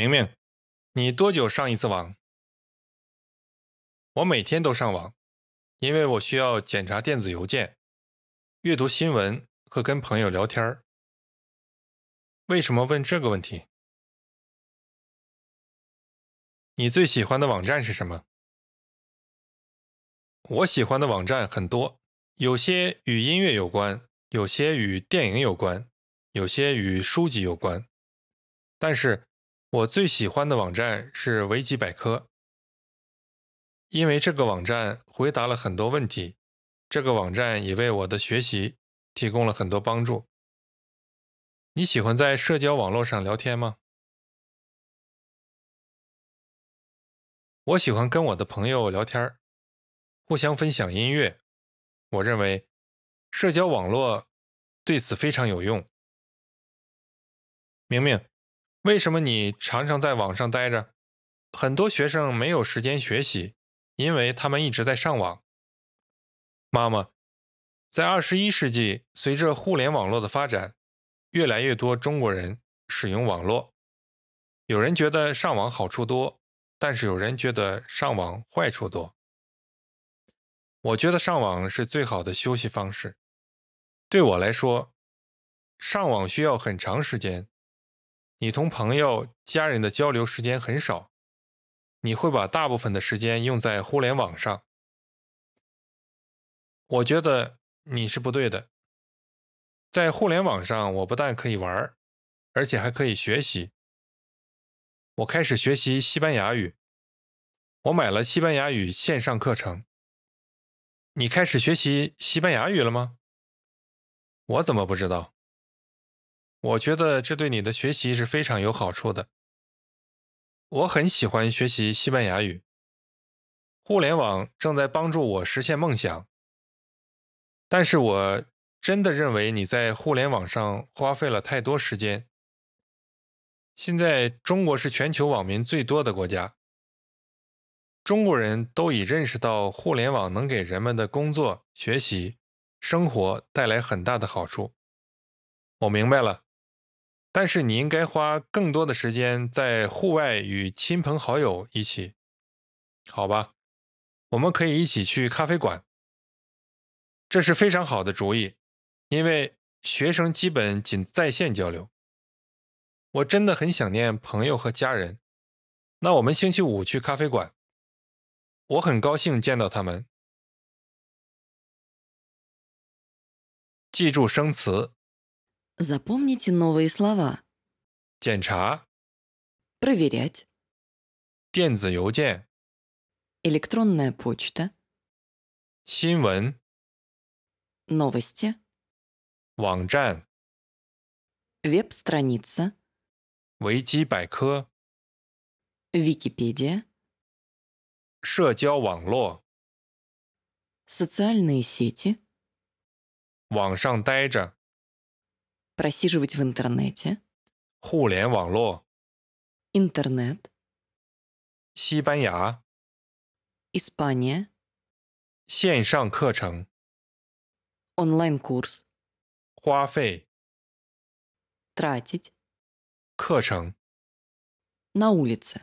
明明，你多久上一次网？我每天都上网，因为我需要检查电子邮件、阅读新闻和跟朋友聊天为什么问这个问题？你最喜欢的网站是什么？我喜欢的网站很多，有些与音乐有关，有些与电影有关，有些与书籍有关，但是。我最喜欢的网站是维基百科，因为这个网站回答了很多问题，这个网站也为我的学习提供了很多帮助。你喜欢在社交网络上聊天吗？我喜欢跟我的朋友聊天互相分享音乐。我认为社交网络对此非常有用。明明。为什么你常常在网上待着？很多学生没有时间学习，因为他们一直在上网。妈妈，在二十一世纪，随着互联网络的发展，越来越多中国人使用网络。有人觉得上网好处多，但是有人觉得上网坏处多。我觉得上网是最好的休息方式。对我来说，上网需要很长时间。你同朋友、家人的交流时间很少，你会把大部分的时间用在互联网上。我觉得你是不对的。在互联网上，我不但可以玩而且还可以学习。我开始学习西班牙语，我买了西班牙语线上课程。你开始学习西班牙语了吗？我怎么不知道？我觉得这对你的学习是非常有好处的。我很喜欢学习西班牙语，互联网正在帮助我实现梦想。但是我真的认为你在互联网上花费了太多时间。现在中国是全球网民最多的国家，中国人都已认识到互联网能给人们的工作、学习、生活带来很大的好处。我明白了。但是你应该花更多的时间在户外与亲朋好友一起，好吧？我们可以一起去咖啡馆，这是非常好的主意，因为学生基本仅在线交流。我真的很想念朋友和家人。那我们星期五去咖啡馆，我很高兴见到他们。记住生词。Запомните новые слова. 检查 проверять, электронная почта, 新闻 новости, 网站、веб-страница, 维基百科、Википедия, социальные сети, 网上待着、просиживать в интернете. 互联网络 интернет, 西班牙 Испания, 线上课程 онлайн-курс, 花费 тратить, 课程 на улице.